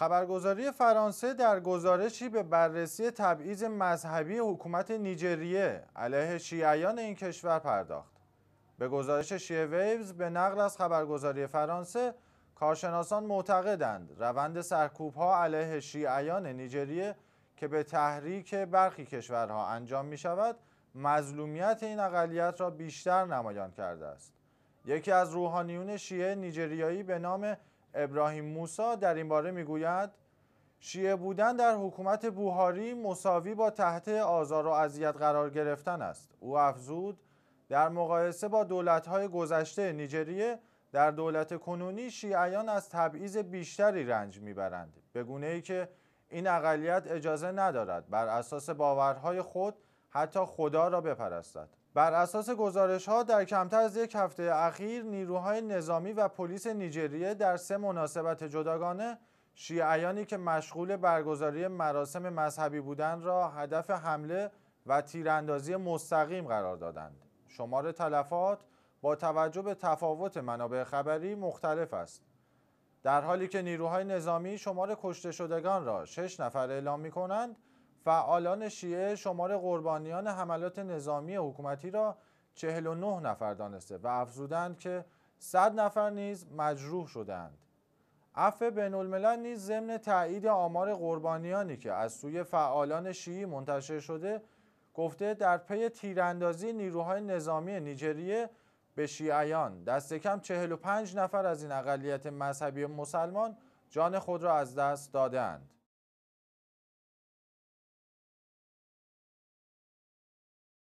خبرگزاری فرانسه در گزارشی به بررسی تبعیض مذهبی حکومت نیجریه علیه شیعیان این کشور پرداخت. به گزارش شیعه ویوز به نقل از خبرگزاری فرانسه کارشناسان معتقدند روند سرکوب ها علیه شیعیان نیجریه که به تحریک برخی کشورها انجام می شود مظلومیت این اقلیت را بیشتر نمایان کرده است. یکی از روحانیون شیعه نیجریایی به نام ابراهیم موسا در این باره میگوید شیعه بودن در حکومت بوهاری مساوی با تحت آزار و اذیت قرار گرفتن است او افزود در مقایسه با دولت‌های گذشته نیجریه در دولت کنونی شیعیان از تبعیض بیشتری رنج میبرند به گونه ای که این اقلیت اجازه ندارد بر اساس باورهای خود حتی خدا را بپرستد بر اساس گزارش ها در کمتر از یک هفته اخیر نیروهای نظامی و پلیس نیجریه در سه مناسبت جداگانه شیعیانی که مشغول برگزاری مراسم مذهبی بودند را هدف حمله و تیراندازی مستقیم قرار دادند. شمار تلفات با توجه به تفاوت منابع خبری مختلف است. در حالی که نیروهای نظامی شمار کشته شدگان را 6 نفر اعلام می کنند، فعالان شیعه شمار قربانیان حملات نظامی حکومتی را 49 نفر دانسته و افزودند که 100 نفر نیز مجروح شدند. عفو بین الملل نیز ضمن تایید آمار قربانیانی که از سوی فعالان شیعی منتشر شده گفته در پی تیراندازی نیروهای نظامی نیجریه به شیعیان دست کم 45 نفر از این اقلیت مذهبی مسلمان جان خود را از دست دادند.